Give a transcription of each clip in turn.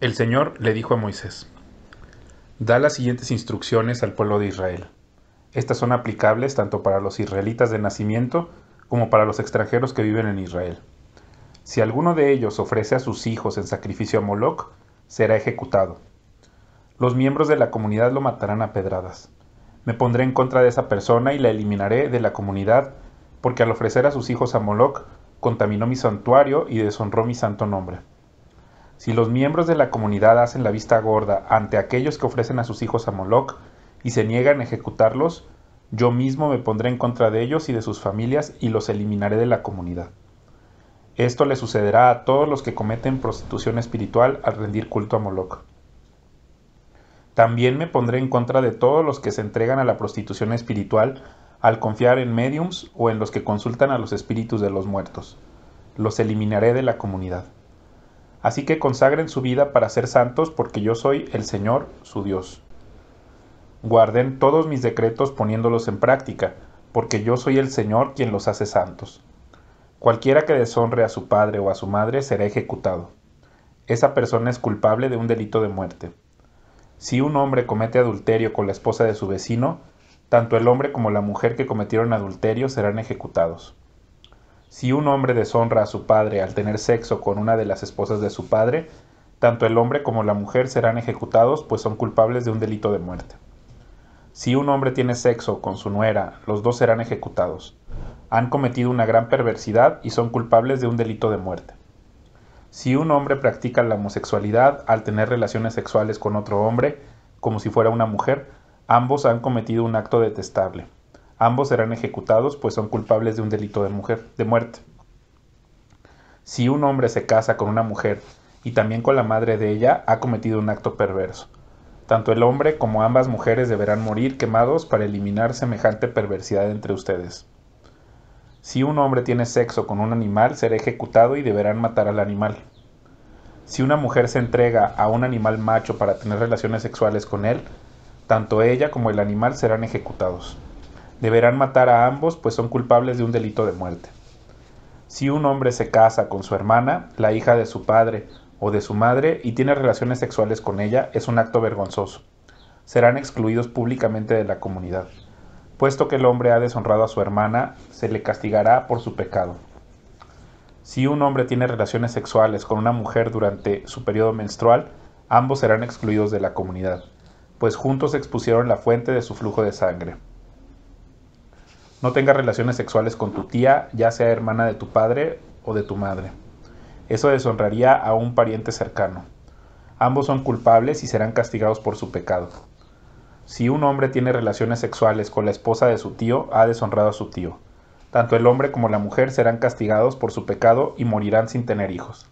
El Señor le dijo a Moisés, Da las siguientes instrucciones al pueblo de Israel. Estas son aplicables tanto para los israelitas de nacimiento como para los extranjeros que viven en Israel. Si alguno de ellos ofrece a sus hijos en sacrificio a Moloch, será ejecutado. Los miembros de la comunidad lo matarán a pedradas. Me pondré en contra de esa persona y la eliminaré de la comunidad, porque al ofrecer a sus hijos a Moloch, contaminó mi santuario y deshonró mi santo nombre. Si los miembros de la comunidad hacen la vista gorda ante aquellos que ofrecen a sus hijos a Moloch y se niegan a ejecutarlos, yo mismo me pondré en contra de ellos y de sus familias y los eliminaré de la comunidad. Esto le sucederá a todos los que cometen prostitución espiritual al rendir culto a Moloch. También me pondré en contra de todos los que se entregan a la prostitución espiritual al confiar en mediums o en los que consultan a los espíritus de los muertos. Los eliminaré de la comunidad. Así que consagren su vida para ser santos, porque yo soy el Señor su Dios. Guarden todos mis decretos poniéndolos en práctica, porque yo soy el Señor quien los hace santos. Cualquiera que deshonre a su padre o a su madre será ejecutado. Esa persona es culpable de un delito de muerte. Si un hombre comete adulterio con la esposa de su vecino, tanto el hombre como la mujer que cometieron adulterio serán ejecutados. Si un hombre deshonra a su padre al tener sexo con una de las esposas de su padre, tanto el hombre como la mujer serán ejecutados, pues son culpables de un delito de muerte. Si un hombre tiene sexo con su nuera, los dos serán ejecutados. Han cometido una gran perversidad y son culpables de un delito de muerte. Si un hombre practica la homosexualidad al tener relaciones sexuales con otro hombre, como si fuera una mujer, ambos han cometido un acto detestable. Ambos serán ejecutados, pues son culpables de un delito de, mujer, de muerte. Si un hombre se casa con una mujer y también con la madre de ella, ha cometido un acto perverso. Tanto el hombre como ambas mujeres deberán morir quemados para eliminar semejante perversidad entre ustedes. Si un hombre tiene sexo con un animal, será ejecutado y deberán matar al animal. Si una mujer se entrega a un animal macho para tener relaciones sexuales con él, tanto ella como el animal serán ejecutados deberán matar a ambos, pues son culpables de un delito de muerte. Si un hombre se casa con su hermana, la hija de su padre o de su madre, y tiene relaciones sexuales con ella, es un acto vergonzoso. Serán excluidos públicamente de la comunidad. Puesto que el hombre ha deshonrado a su hermana, se le castigará por su pecado. Si un hombre tiene relaciones sexuales con una mujer durante su periodo menstrual, ambos serán excluidos de la comunidad, pues juntos expusieron la fuente de su flujo de sangre. No tengas relaciones sexuales con tu tía, ya sea hermana de tu padre o de tu madre. Eso deshonraría a un pariente cercano. Ambos son culpables y serán castigados por su pecado. Si un hombre tiene relaciones sexuales con la esposa de su tío, ha deshonrado a su tío. Tanto el hombre como la mujer serán castigados por su pecado y morirán sin tener hijos.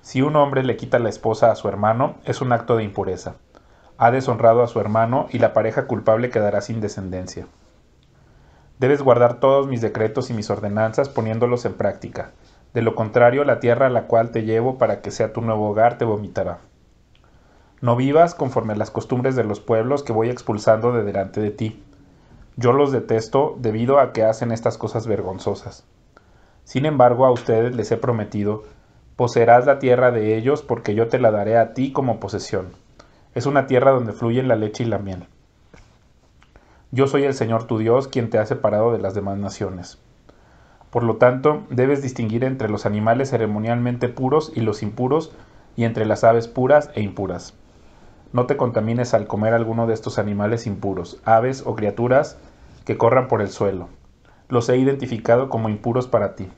Si un hombre le quita la esposa a su hermano, es un acto de impureza. Ha deshonrado a su hermano y la pareja culpable quedará sin descendencia. Debes guardar todos mis decretos y mis ordenanzas poniéndolos en práctica. De lo contrario, la tierra a la cual te llevo para que sea tu nuevo hogar te vomitará. No vivas conforme a las costumbres de los pueblos que voy expulsando de delante de ti. Yo los detesto debido a que hacen estas cosas vergonzosas. Sin embargo, a ustedes les he prometido, poseerás la tierra de ellos porque yo te la daré a ti como posesión. Es una tierra donde fluyen la leche y la miel. Yo soy el Señor tu Dios quien te ha separado de las demás naciones. Por lo tanto, debes distinguir entre los animales ceremonialmente puros y los impuros, y entre las aves puras e impuras. No te contamines al comer alguno de estos animales impuros, aves o criaturas que corran por el suelo. Los he identificado como impuros para ti.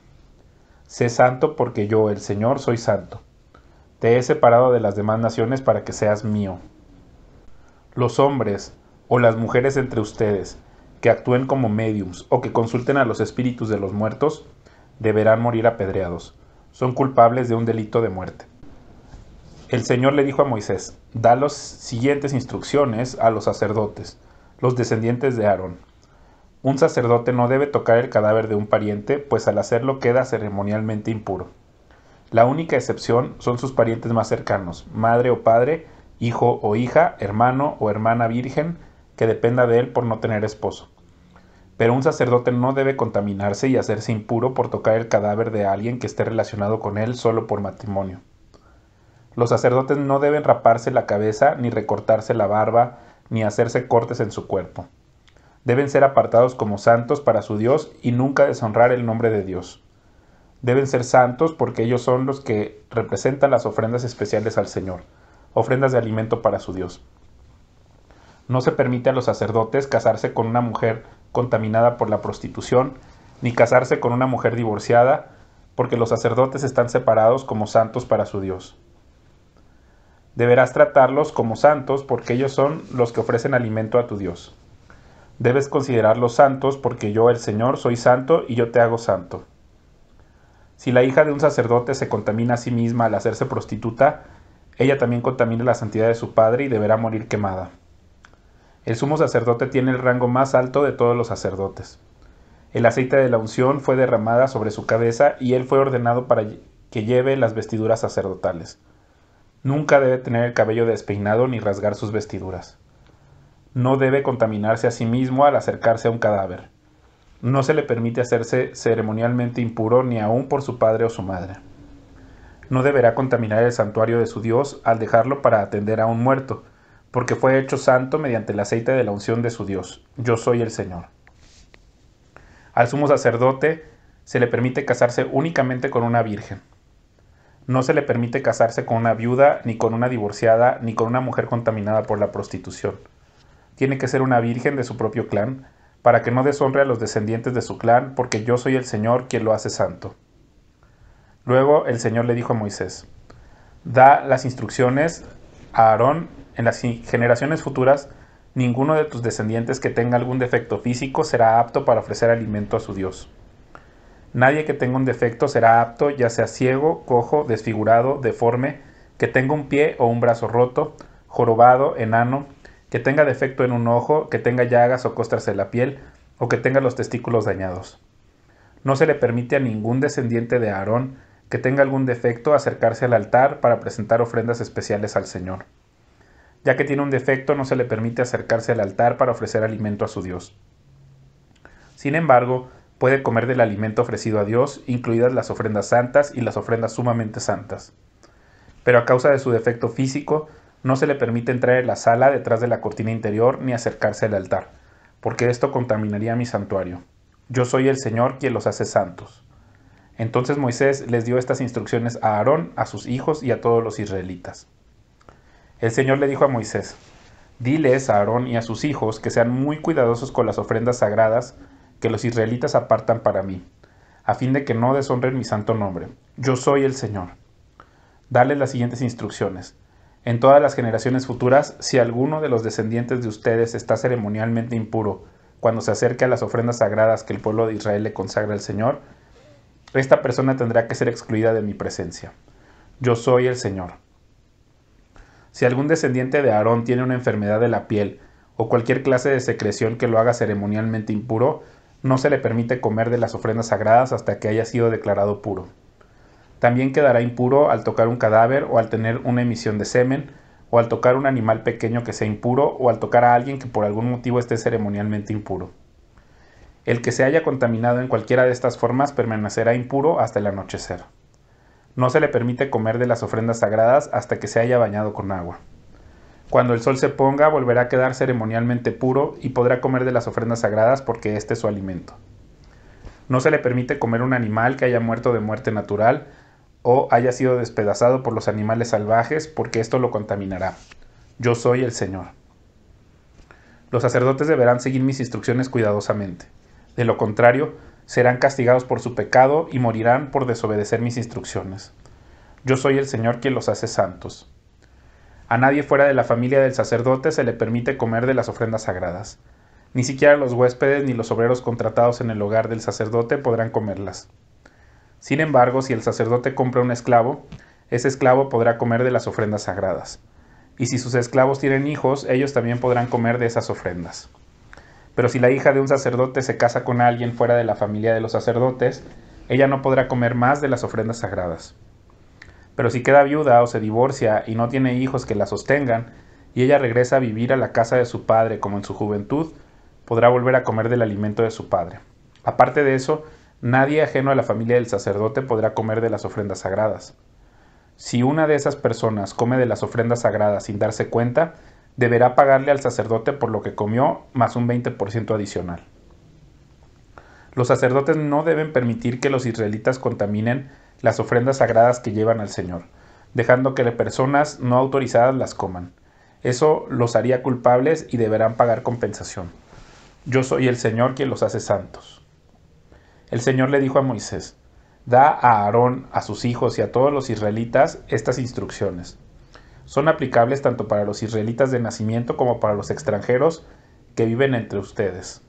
Sé santo porque yo, el Señor, soy santo. Te he separado de las demás naciones para que seas mío. Los hombres, o las mujeres entre ustedes, que actúen como mediums o que consulten a los espíritus de los muertos, deberán morir apedreados. Son culpables de un delito de muerte. El Señor le dijo a Moisés, da las siguientes instrucciones a los sacerdotes, los descendientes de Aarón. Un sacerdote no debe tocar el cadáver de un pariente, pues al hacerlo queda ceremonialmente impuro. La única excepción son sus parientes más cercanos, madre o padre, hijo o hija, hermano o hermana virgen, que dependa de él por no tener esposo. Pero un sacerdote no debe contaminarse y hacerse impuro por tocar el cadáver de alguien que esté relacionado con él solo por matrimonio. Los sacerdotes no deben raparse la cabeza, ni recortarse la barba, ni hacerse cortes en su cuerpo. Deben ser apartados como santos para su Dios y nunca deshonrar el nombre de Dios. Deben ser santos porque ellos son los que representan las ofrendas especiales al Señor, ofrendas de alimento para su Dios. No se permite a los sacerdotes casarse con una mujer contaminada por la prostitución, ni casarse con una mujer divorciada, porque los sacerdotes están separados como santos para su Dios. Deberás tratarlos como santos porque ellos son los que ofrecen alimento a tu Dios. Debes considerarlos santos porque yo, el Señor, soy santo y yo te hago santo. Si la hija de un sacerdote se contamina a sí misma al hacerse prostituta, ella también contamina la santidad de su padre y deberá morir quemada. El sumo sacerdote tiene el rango más alto de todos los sacerdotes. El aceite de la unción fue derramada sobre su cabeza y él fue ordenado para que lleve las vestiduras sacerdotales. Nunca debe tener el cabello despeinado ni rasgar sus vestiduras. No debe contaminarse a sí mismo al acercarse a un cadáver. No se le permite hacerse ceremonialmente impuro ni aun por su padre o su madre. No deberá contaminar el santuario de su Dios al dejarlo para atender a un muerto, porque fue hecho santo mediante el aceite de la unción de su Dios. Yo soy el Señor. Al sumo sacerdote se le permite casarse únicamente con una virgen. No se le permite casarse con una viuda, ni con una divorciada, ni con una mujer contaminada por la prostitución. Tiene que ser una virgen de su propio clan, para que no deshonre a los descendientes de su clan, porque yo soy el Señor quien lo hace santo. Luego el Señor le dijo a Moisés, da las instrucciones a Aarón en las generaciones futuras, ninguno de tus descendientes que tenga algún defecto físico será apto para ofrecer alimento a su Dios. Nadie que tenga un defecto será apto, ya sea ciego, cojo, desfigurado, deforme, que tenga un pie o un brazo roto, jorobado, enano, que tenga defecto en un ojo, que tenga llagas o costras en la piel, o que tenga los testículos dañados. No se le permite a ningún descendiente de Aarón que tenga algún defecto acercarse al altar para presentar ofrendas especiales al Señor ya que tiene un defecto no se le permite acercarse al altar para ofrecer alimento a su Dios. Sin embargo, puede comer del alimento ofrecido a Dios, incluidas las ofrendas santas y las ofrendas sumamente santas. Pero a causa de su defecto físico, no se le permite entrar en la sala detrás de la cortina interior ni acercarse al altar, porque esto contaminaría mi santuario. Yo soy el Señor quien los hace santos. Entonces Moisés les dio estas instrucciones a Aarón, a sus hijos y a todos los israelitas. El Señor le dijo a Moisés, Diles a Aarón y a sus hijos que sean muy cuidadosos con las ofrendas sagradas que los israelitas apartan para mí, a fin de que no deshonren mi santo nombre. Yo soy el Señor. Dales las siguientes instrucciones. En todas las generaciones futuras, si alguno de los descendientes de ustedes está ceremonialmente impuro cuando se acerque a las ofrendas sagradas que el pueblo de Israel le consagra al Señor, esta persona tendrá que ser excluida de mi presencia. Yo soy el Señor. Si algún descendiente de Aarón tiene una enfermedad de la piel o cualquier clase de secreción que lo haga ceremonialmente impuro, no se le permite comer de las ofrendas sagradas hasta que haya sido declarado puro. También quedará impuro al tocar un cadáver o al tener una emisión de semen, o al tocar un animal pequeño que sea impuro, o al tocar a alguien que por algún motivo esté ceremonialmente impuro. El que se haya contaminado en cualquiera de estas formas permanecerá impuro hasta el anochecer. No se le permite comer de las ofrendas sagradas hasta que se haya bañado con agua. Cuando el sol se ponga, volverá a quedar ceremonialmente puro y podrá comer de las ofrendas sagradas porque este es su alimento. No se le permite comer un animal que haya muerto de muerte natural o haya sido despedazado por los animales salvajes porque esto lo contaminará. Yo soy el Señor. Los sacerdotes deberán seguir mis instrucciones cuidadosamente. De lo contrario, serán castigados por su pecado y morirán por desobedecer mis instrucciones. Yo soy el Señor quien los hace santos. A nadie fuera de la familia del sacerdote se le permite comer de las ofrendas sagradas. Ni siquiera los huéspedes ni los obreros contratados en el hogar del sacerdote podrán comerlas. Sin embargo, si el sacerdote compra un esclavo, ese esclavo podrá comer de las ofrendas sagradas. Y si sus esclavos tienen hijos, ellos también podrán comer de esas ofrendas. Pero si la hija de un sacerdote se casa con alguien fuera de la familia de los sacerdotes, ella no podrá comer más de las ofrendas sagradas. Pero si queda viuda o se divorcia y no tiene hijos que la sostengan, y ella regresa a vivir a la casa de su padre como en su juventud, podrá volver a comer del alimento de su padre. Aparte de eso, nadie ajeno a la familia del sacerdote podrá comer de las ofrendas sagradas. Si una de esas personas come de las ofrendas sagradas sin darse cuenta, deberá pagarle al sacerdote por lo que comió más un 20% adicional. Los sacerdotes no deben permitir que los israelitas contaminen las ofrendas sagradas que llevan al Señor, dejando que personas no autorizadas las coman. Eso los haría culpables y deberán pagar compensación. Yo soy el Señor quien los hace santos. El Señor le dijo a Moisés, da a Aarón, a sus hijos y a todos los israelitas estas instrucciones son aplicables tanto para los israelitas de nacimiento como para los extranjeros que viven entre ustedes.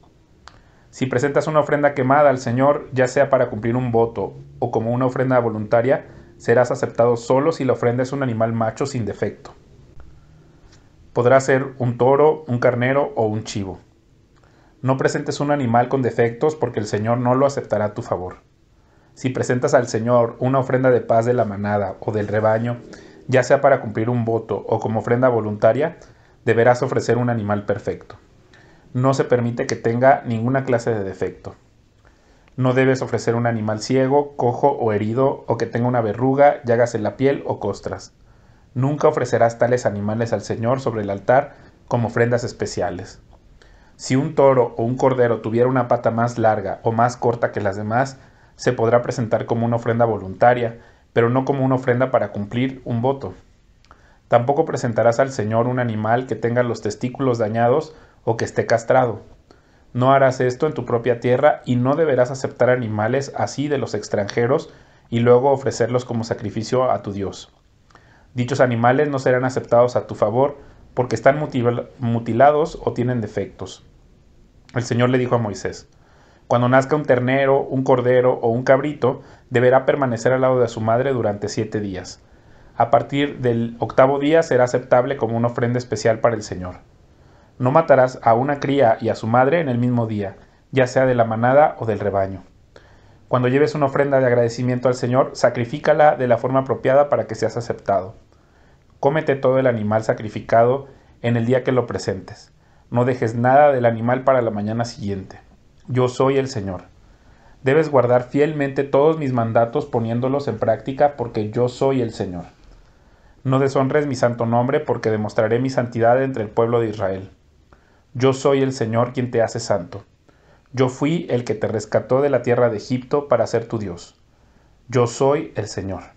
Si presentas una ofrenda quemada al Señor, ya sea para cumplir un voto o como una ofrenda voluntaria, serás aceptado solo si la ofrenda es un animal macho sin defecto. Podrá ser un toro, un carnero o un chivo. No presentes un animal con defectos porque el Señor no lo aceptará a tu favor. Si presentas al Señor una ofrenda de paz de la manada o del rebaño, ya sea para cumplir un voto o como ofrenda voluntaria, deberás ofrecer un animal perfecto. No se permite que tenga ninguna clase de defecto. No debes ofrecer un animal ciego, cojo o herido, o que tenga una verruga, llagas en la piel o costras. Nunca ofrecerás tales animales al Señor sobre el altar como ofrendas especiales. Si un toro o un cordero tuviera una pata más larga o más corta que las demás, se podrá presentar como una ofrenda voluntaria, pero no como una ofrenda para cumplir un voto. Tampoco presentarás al Señor un animal que tenga los testículos dañados o que esté castrado. No harás esto en tu propia tierra y no deberás aceptar animales así de los extranjeros y luego ofrecerlos como sacrificio a tu Dios. Dichos animales no serán aceptados a tu favor porque están mutilados o tienen defectos. El Señor le dijo a Moisés, Cuando nazca un ternero, un cordero o un cabrito, deberá permanecer al lado de su madre durante siete días. A partir del octavo día será aceptable como una ofrenda especial para el Señor. No matarás a una cría y a su madre en el mismo día, ya sea de la manada o del rebaño. Cuando lleves una ofrenda de agradecimiento al Señor, sacrifícala de la forma apropiada para que seas aceptado. Cómete todo el animal sacrificado en el día que lo presentes. No dejes nada del animal para la mañana siguiente. Yo soy el Señor. Debes guardar fielmente todos mis mandatos poniéndolos en práctica porque yo soy el Señor. No deshonres mi santo nombre porque demostraré mi santidad entre el pueblo de Israel. Yo soy el Señor quien te hace santo. Yo fui el que te rescató de la tierra de Egipto para ser tu Dios. Yo soy el Señor.